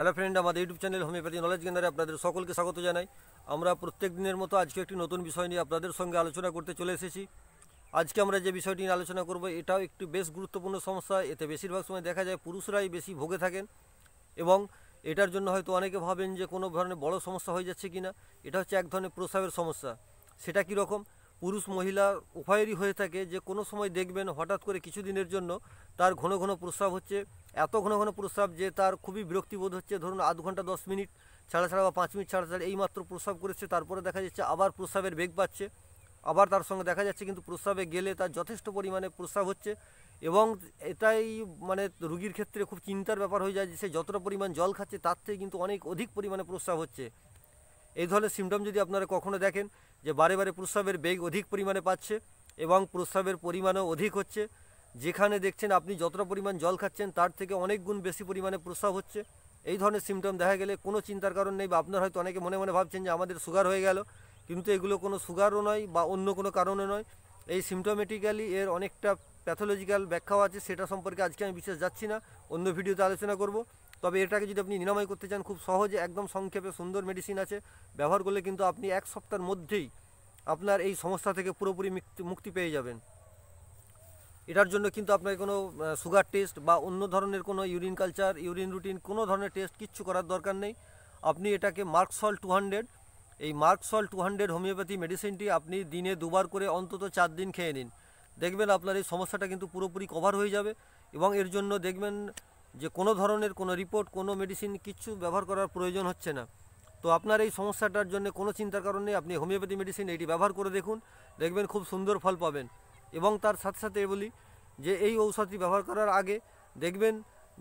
hello friend আমাদের YouTube channel homeopathy knowledge কেন্দ্রে আপনাদের সকলকে স্বাগত জানাই আমরা প্রত্যেক দিনের মতো আজকে একটি নতুন বিষয় নিয়ে আপনাদের সঙ্গে আলোচনা করতে চলে এসেছি আজকে আমরা যে বিষয়টি নিয়ে আলোচনা করব এটাও একটি বেশ গুরুত্বপূর্ণ সমস্যা এতে বেশিরভাগ সময় দেখা যায় পুরুষরাই বেশি ভোগে থাকেন এবং এটার জন্য হয়তো অনেকে ভাবেন যে কোনো ধরনের বড় সমস্যা হয়ে যাচ্ছে কিনা এটা হচ্ছে এক ধরনের প্রস্রাবের সমস্যা সেটা কি রকম পুরুষ মহিলা উভয়েরই হয়ে থাকে যে কোনো সময় দেখবেন হঠাৎ করে কিছুদিনের জন্য তার ঘন ঘন প্রস্রাব হচ্ছে এত ঘন ঘন প্রস্রাব যে তার খুবই বিরক্তিবোধ হচ্ছে ধরুন আধ ঘন্টা দশ মিনিট ছাড়া ছাড়া বা পাঁচ মিনিট ছাড়া ছাড়া এইমাত্র প্রস্রাব করেছে তারপরে দেখা যাচ্ছে আবার প্রস্রাবের বেগ পাচ্ছে আবার তার সঙ্গে দেখা যাচ্ছে কিন্তু প্রস্রাবে গেলে তার যথেষ্ট পরিমাণে প্রস্রাব হচ্ছে এবং এটাই মানে রুগীর ক্ষেত্রে খুব চিন্তার ব্যাপার হয়ে যায় যে সে যতটা পরিমাণ জল খাচ্ছে তার থেকে কিন্তু অনেক অধিক পরিমাণে প্রস্রাব হচ্ছে এই ধরনের সিমটম যদি আপনারা কখনো দেখেন যে বারে বারে প্রস্রাবের বেগ অধিক পরিমাণে পাচ্ছে এবং প্রস্রাবের পরিমাণও অধিক হচ্ছে যেখানে দেখছেন আপনি যতটা পরিমাণ জল খাচ্ছেন তার থেকে অনেক গুণ বেশি পরিমাণে প্রস্রাব হচ্ছে এই ধরনের সিমটম দেখা গেলে কোনো চিন্তার কারণ নেই বা আপনার হয়তো অনেকে মনে মনে ভাবছেন যে আমাদের সুগার হয়ে গেল কিন্তু এগুলো কোনো সুগারও নয় বা অন্য কোনো কারণে নয় এই সিমটোমেটিক্যালি এর অনেকটা প্যাথোলজিক্যাল ব্যাখ্যাও আছে সেটা সম্পর্কে আজকে আমি বিশেষ যাচ্ছি না অন্য ভিডিওতে আলোচনা করব তবে এটাকে যদি আপনি নিরাময় করতে চান খুব সহজে একদম সংক্ষেপে সুন্দর মেডিসিন আছে ব্যবহার করলে কিন্তু আপনি এক সপ্তাহের মধ্যেই আপনার এই সমস্যা থেকে পুরোপুরি মুক্তি পেয়ে যাবেন এটার জন্য কিন্তু আপনাকে কোনো সুগার টেস্ট বা অন্য ধরনের কোনো ইউরিন কালচার ইউরিন রুটিন কোনো ধরনের টেস্ট কিচ্ছু করার দরকার নেই আপনি এটাকে মার্কসল টু হান্ড্রেড এই মার্কসল টু হান্ড্রেড হোমিওপ্যাথি মেডিসিনটি আপনি দিনে দুবার করে অন্তত চার দিন খেয়ে নিন দেখবেন আপনার এই সমস্যাটা কিন্তু পুরোপুরি কভার হয়ে যাবে এবং এর জন্য দেখবেন যে কোনো ধরনের কোনো রিপোর্ট কোনো মেডিসিন কিচ্ছু ব্যবহার করার প্রয়োজন হচ্ছে না তো আপনার এই সমস্যাটার জন্য কোনো চিন্তার কারণে আপনি হোমিওপ্যাথি মেডিসিন এটি ব্যবহার করে দেখুন দেখবেন খুব সুন্দর ফল পাবেন এবং তার সাথে সাথে বলি যে এই ঔষধটি ব্যবহার করার আগে দেখবেন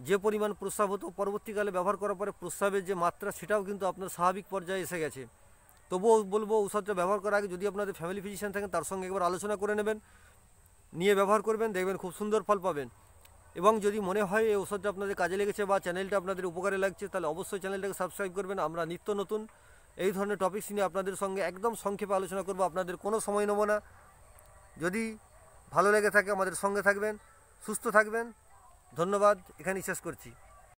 যে পরিমাণ প্রস্রাব হতো পরবর্তীকালে ব্যবহার করার পরে প্রস্রাবের যে মাত্রা সেটাও কিন্তু আপনার স্বাভাবিক পর্যায়ে এসে গেছে তবুও বলবো ঔষধটা ব্যবহার করার আগে যদি আপনাদের ফ্যামিলি ফিজিশিয়ান থাকেন তার সঙ্গে একবার আলোচনা করে নেবেন নিয়ে ব্যবহার করবেন দেখবেন খুব সুন্দর ফল পাবেন এবং যদি মনে হয় এই ঔষধটা আপনাদের কাজে লেগেছে বা চ্যানেলটা আপনাদের উপকারে লাগছে তাহলে অবশ্যই চ্যানেলটাকে সাবস্ক্রাইব করবেন আমরা নিত্য নতুন এই ধরনের টপিক্স নিয়ে আপনাদের সঙ্গে একদম সংক্ষেপে আলোচনা করব আপনাদের কোনো সময় নেব না যদি ভালো লেগে থাকে আমাদের সঙ্গে থাকবেন সুস্থ থাকবেন ধন্যবাদ এখানেই শেষ করছি